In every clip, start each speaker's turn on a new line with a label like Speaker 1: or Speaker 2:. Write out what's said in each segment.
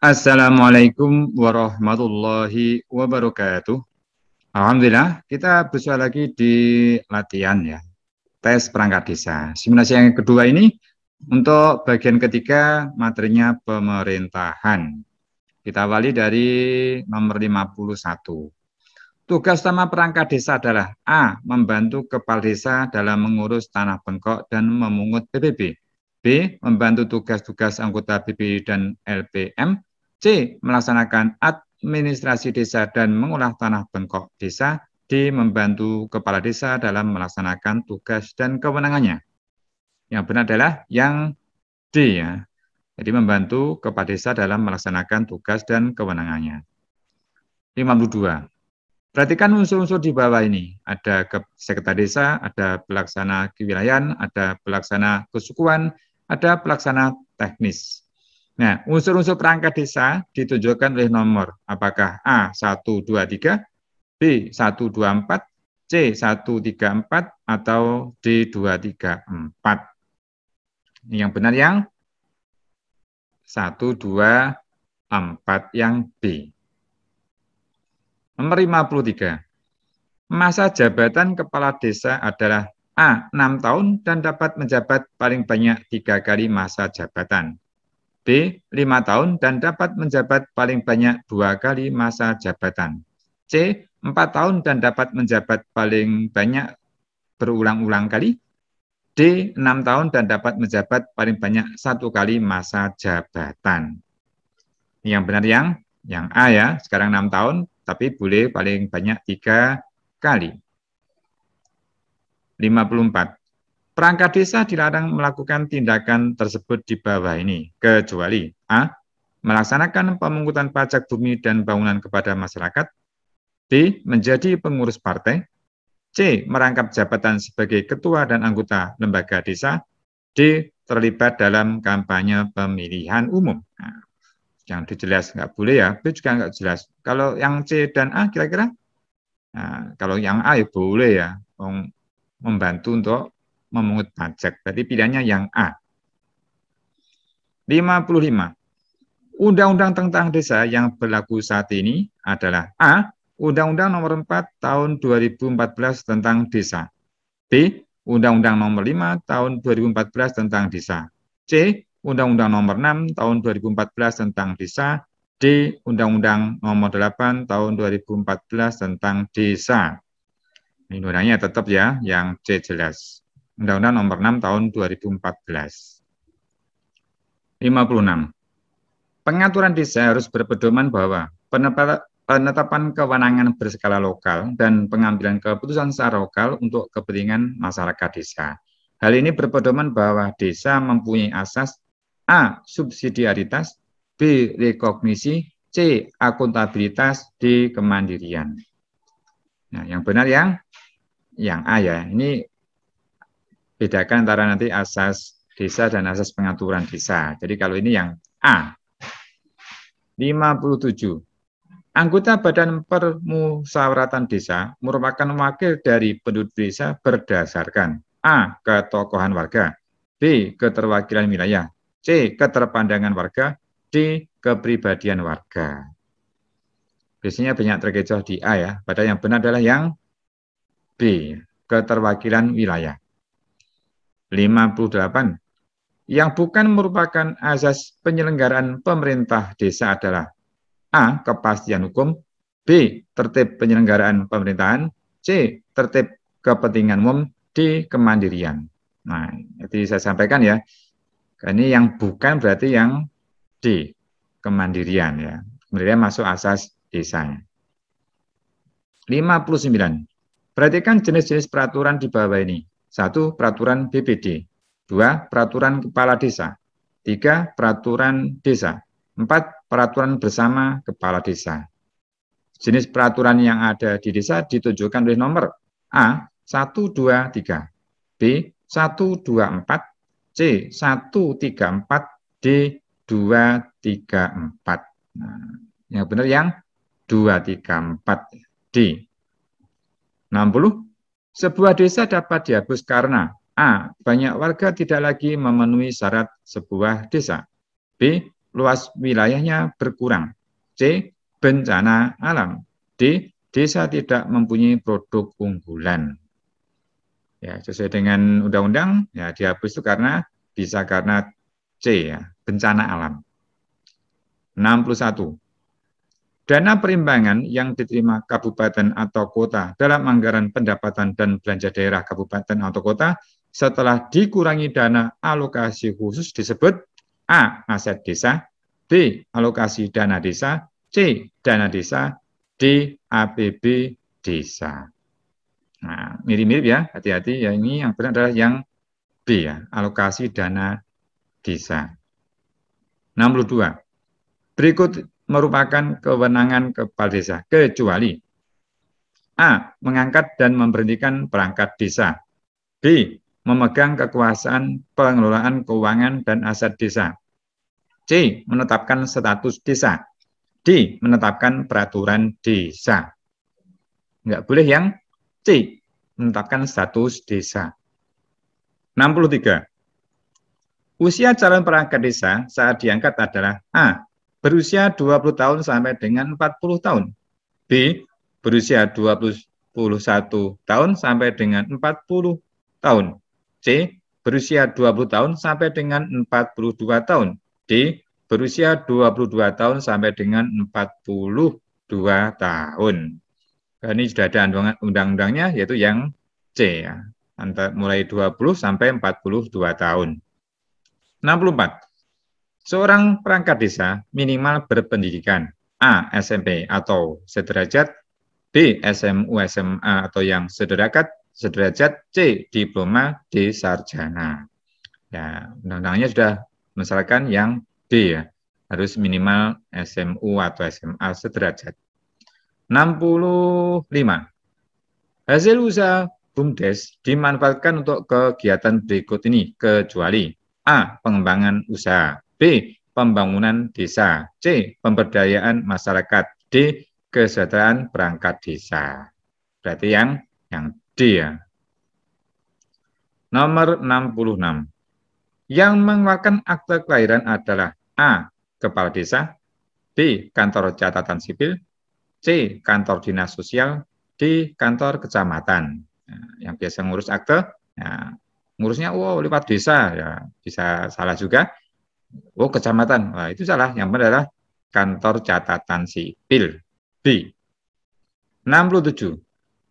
Speaker 1: Assalamualaikum warahmatullahi wabarakatuh. Alhamdulillah, kita bersua lagi di latihan ya, tes perangkat desa. Simulasi yang kedua ini untuk bagian ketiga materinya pemerintahan. Kita awali dari nomor 51. Tugas utama perangkat desa adalah A. Membantu kepala desa dalam mengurus tanah bengkok dan memungut PBB. B. Membantu tugas-tugas anggota BPI dan LPM. C. Melaksanakan administrasi desa dan mengolah tanah bengkok desa. D. Membantu kepala desa dalam melaksanakan tugas dan kewenangannya. Yang benar adalah yang D ya. Jadi membantu kepala desa dalam melaksanakan tugas dan kewenangannya. 52. Perhatikan unsur-unsur di bawah ini. Ada sekretaris desa, ada pelaksana kewilayahan, ada pelaksana kesukuan, ada pelaksana teknis. Nah, unsur-unsur perangkat desa ditunjukkan oleh nomor. Apakah A 123, B 124, C 134 atau D 234. Yang benar yang empat yang B. Nomor 53. Masa jabatan kepala desa adalah A. 6 tahun dan dapat menjabat paling banyak tiga kali masa jabatan. B. 5 tahun dan dapat menjabat paling banyak dua kali masa jabatan. C. 4 tahun dan dapat menjabat paling banyak berulang-ulang kali. D. 6 tahun dan dapat menjabat paling banyak satu kali masa jabatan. yang benar yang yang A ya, sekarang 6 tahun, tapi boleh paling banyak tiga kali. 54. Perangkat desa dilarang melakukan tindakan tersebut di bawah ini, kecuali A. Melaksanakan pemungutan pajak bumi dan bangunan kepada masyarakat B. Menjadi pengurus partai C. Merangkap jabatan sebagai ketua dan anggota lembaga desa D. Terlibat dalam kampanye pemilihan umum nah, Yang dijelas nggak boleh ya, B juga nggak jelas Kalau yang C dan A kira-kira? Nah, kalau yang A ya boleh ya, membantu untuk memungut pajak. Berarti pilihannya yang A. 55. Undang-undang tentang desa yang berlaku saat ini adalah A. Undang-Undang Nomor 4 Tahun 2014 tentang Desa. B. Undang-Undang Nomor 5 Tahun 2014 tentang Desa. C. Undang-Undang Nomor 6 Tahun 2014 tentang Desa. D. Undang-Undang Nomor 8 Tahun 2014 tentang Desa. Ini tetap ya, yang C jelas. Undang-Undang Nomor 6 Tahun 2014. 56. Pengaturan desa harus berpedoman bahwa penetapan kewenangan berskala lokal dan pengambilan keputusan secara lokal untuk kepentingan masyarakat desa. Hal ini berpedoman bahwa desa mempunyai asas A. Subsidiaritas B. Rekognisi C. Akuntabilitas D. Kemandirian Nah, yang benar yang yang A ya. Ini bedakan antara nanti asas desa dan asas pengaturan desa. Jadi kalau ini yang A, 57. Anggota Badan Permusyawaratan Desa merupakan wakil dari penduduk desa berdasarkan A. Ketokohan warga B. Keterwakilan wilayah C. Keterpandangan warga D. Kepribadian warga Biasanya banyak terkecoh di A ya, padahal yang benar adalah yang B. Keterwakilan wilayah 58 yang bukan merupakan asas penyelenggaraan pemerintah desa adalah A. Kepastian hukum B. Tertib penyelenggaraan pemerintahan C. Tertib kepentingan umum D. Kemandirian Nah, itu saya sampaikan ya. Ini yang bukan berarti yang D. Kemandirian ya. Kemudian masuk asas desanya. 59. Perhatikan jenis-jenis peraturan di bawah ini. Satu, peraturan BPD. Dua, peraturan kepala desa. Tiga, peraturan desa. Empat, peraturan bersama kepala desa. Jenis peraturan yang ada di desa ditunjukkan oleh nomor A, 123, B, 124, C 134 D 234. Nah, yang benar yang 234 D. 60 sebuah desa dapat dihapus karena A. Banyak warga tidak lagi memenuhi syarat sebuah desa. B. Luas wilayahnya berkurang. C. Bencana alam. D. Desa tidak mempunyai produk unggulan. Ya, sesuai dengan undang-undang, ya dihapus itu karena bisa karena C ya, bencana alam. 61. Dana perimbangan yang diterima kabupaten atau kota dalam anggaran pendapatan dan belanja daerah kabupaten atau kota setelah dikurangi dana alokasi khusus disebut A. Aset desa B. Alokasi dana desa C. Dana desa D. APB desa Nah, mirip-mirip ya, hati-hati ya. Ini yang benar adalah yang B ya, alokasi dana desa. 62. Berikut merupakan kewenangan kepala desa, kecuali A. Mengangkat dan memberhentikan perangkat desa. B. Memegang kekuasaan pengelolaan keuangan dan aset desa. C. Menetapkan status desa. D. Menetapkan peraturan desa. Enggak boleh yang C. Menetapkan status desa. 63. Usia calon perangkat desa saat diangkat adalah A berusia 20 tahun sampai dengan 40 tahun. B. Berusia 21 tahun sampai dengan 40 tahun. C. Berusia 20 tahun sampai dengan 42 tahun. D. Berusia 22 tahun sampai dengan 42 tahun. Dan ini sudah ada undang-undangnya yaitu yang C ya. Antara mulai 20 sampai 42 tahun. 64. Seorang perangkat desa minimal berpendidikan A. SMP atau sederajat, B. SMU SMA atau yang sederajat, sederajat C. Diploma D. Sarjana. Ya, undang-undangnya sudah misalkan yang D ya, harus minimal SMU atau SMA sederajat. 65. Hasil usaha BUMDes dimanfaatkan untuk kegiatan berikut ini, kecuali A. Pengembangan usaha B. Pembangunan desa. C. Pemberdayaan masyarakat. D. Kesejahteraan perangkat desa. Berarti yang yang D ya. Nomor 66. Yang mengeluarkan akte kelahiran adalah A. Kepala desa. B. Kantor catatan sipil. C. Kantor dinas sosial. D. Kantor kecamatan. Nah, yang biasa ngurus akte, ya, ngurusnya wow oh, desa ya bisa salah juga Oh, kecamatan. Nah, itu salah. Yang benar adalah kantor catatan sipil. B. 67.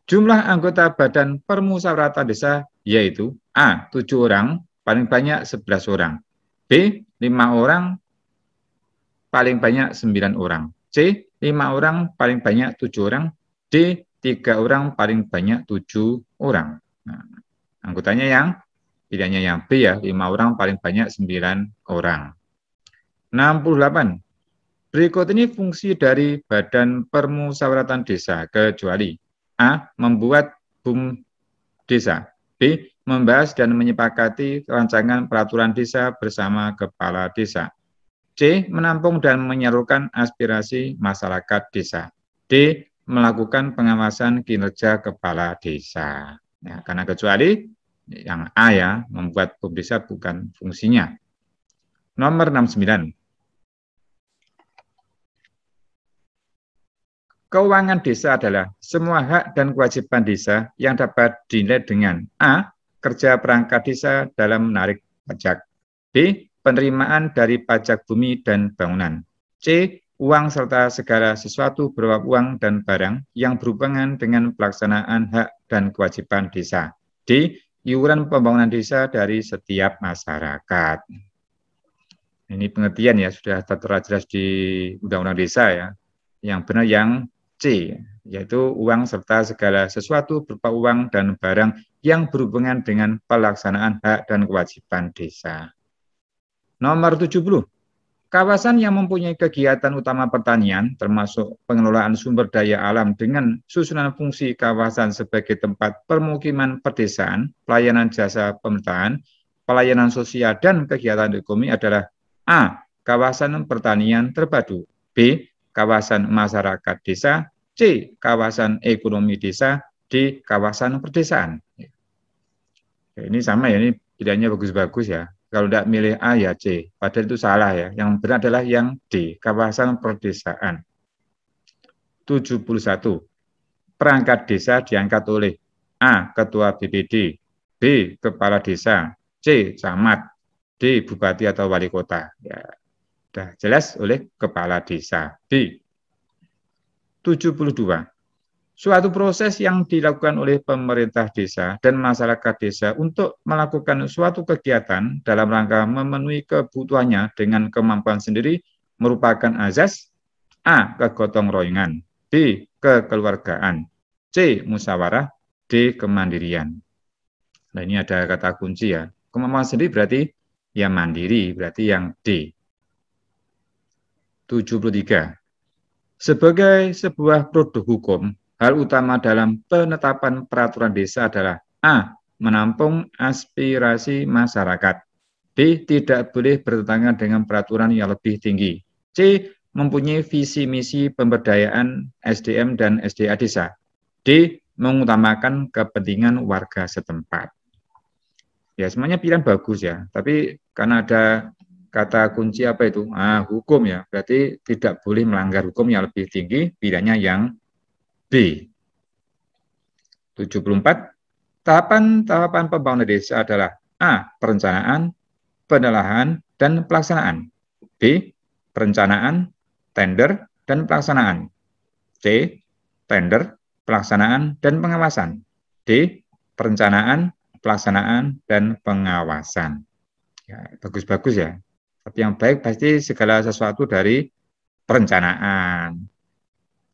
Speaker 1: Jumlah anggota Badan Permusyawaratan Desa yaitu A. 7 orang, paling banyak 11 orang. B. 5 orang, paling banyak 9 orang. C. 5 orang, paling banyak 7 orang. D. 3 orang, paling banyak 7 orang. Nah, anggotanya yang pilihannya yang B ya, 5 orang paling banyak 9 orang. 68. Berikut ini fungsi dari Badan Permusyawaratan Desa kecuali A. Membuat BUM Desa B. Membahas dan menyepakati rancangan peraturan desa bersama kepala desa C. Menampung dan menyerukan aspirasi masyarakat desa D. Melakukan pengawasan kinerja kepala desa. Nah, karena kecuali yang A ya, membuat publisher bukan fungsinya. Nomor 69. Keuangan desa adalah semua hak dan kewajiban desa yang dapat dinilai dengan A. Kerja perangkat desa dalam menarik pajak. B. Penerimaan dari pajak bumi dan bangunan. C. Uang serta segala sesuatu berupa uang dan barang yang berhubungan dengan pelaksanaan hak dan kewajiban desa. D iuran pembangunan desa dari setiap masyarakat. Ini pengertian ya, sudah tertera jelas di Undang-Undang Desa ya. Yang benar yang C, yaitu uang serta segala sesuatu berupa uang dan barang yang berhubungan dengan pelaksanaan hak dan kewajiban desa. Nomor 70, Kawasan yang mempunyai kegiatan utama pertanian, termasuk pengelolaan sumber daya alam dengan susunan fungsi kawasan sebagai tempat permukiman pedesaan, pelayanan jasa pemerintahan, pelayanan sosial, dan kegiatan ekonomi adalah A. Kawasan pertanian terpadu B. Kawasan masyarakat desa C. Kawasan ekonomi desa D. Kawasan perdesaan ini sama ya, ini pilihannya bagus-bagus ya kalau tidak milih A ya C. Padahal itu salah ya. Yang benar adalah yang D, kawasan perdesaan. 71. Perangkat desa diangkat oleh A. Ketua BPD B. Kepala desa C. Camat D. Bupati atau Wali Kota ya, Sudah jelas oleh Kepala Desa B. 72 suatu proses yang dilakukan oleh pemerintah desa dan masyarakat desa untuk melakukan suatu kegiatan dalam rangka memenuhi kebutuhannya dengan kemampuan sendiri merupakan azas A. Kegotong royongan B. Kekeluargaan C. musyawarah, D. Kemandirian Nah ini ada kata kunci ya. Kemampuan sendiri berarti ya mandiri, berarti yang D. 73. Sebagai sebuah produk hukum, Hal utama dalam penetapan peraturan desa adalah A. Menampung aspirasi masyarakat. B. Tidak boleh bertentangan dengan peraturan yang lebih tinggi. C. Mempunyai visi misi pemberdayaan SDM dan SDA desa. D. Mengutamakan kepentingan warga setempat. Ya, semuanya pilihan bagus ya. Tapi karena ada kata kunci apa itu? Ah, hukum ya. Berarti tidak boleh melanggar hukum yang lebih tinggi, pilihannya yang B. 74. Tahapan-tahapan pembangunan desa adalah A. Perencanaan, penelahan, dan pelaksanaan. B. Perencanaan, tender, dan pelaksanaan. C. Tender, pelaksanaan, dan pengawasan. D. Perencanaan, pelaksanaan, dan pengawasan. Ya, bagus-bagus ya. Tapi yang baik pasti segala sesuatu dari perencanaan,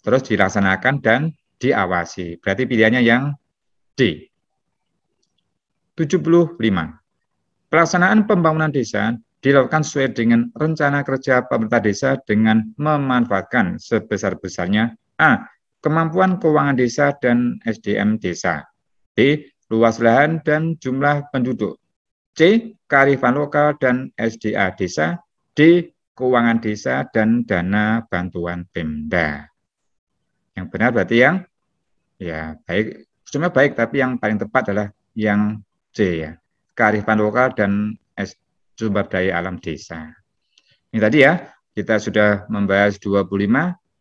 Speaker 1: terus dilaksanakan dan diawasi. Berarti pilihannya yang D. 75. Pelaksanaan pembangunan desa dilakukan sesuai dengan rencana kerja pemerintah desa dengan memanfaatkan sebesar-besarnya A. Kemampuan keuangan desa dan SDM desa. B. Luas lahan dan jumlah penduduk. C. Karifan lokal dan SDA desa. D. Keuangan desa dan dana bantuan Pemda. Yang benar berarti yang ya baik, cuma baik tapi yang paling tepat adalah yang C ya. Kearifan lokal dan sumber daya alam desa. Ini tadi ya, kita sudah membahas 25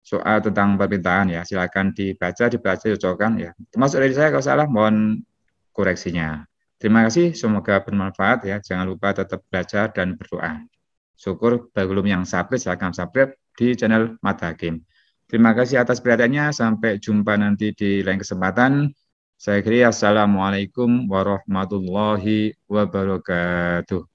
Speaker 1: soal tentang permintaan ya. Silakan dibaca, dibaca, cocokkan ya. Termasuk dari saya kalau salah mohon koreksinya. Terima kasih, semoga bermanfaat ya. Jangan lupa tetap belajar dan berdoa. Syukur belum yang subscribe, silakan subscribe di channel Mata Game. Terima kasih atas perhatiannya. Sampai jumpa nanti di lain kesempatan. Saya kira Assalamualaikum warahmatullahi wabarakatuh.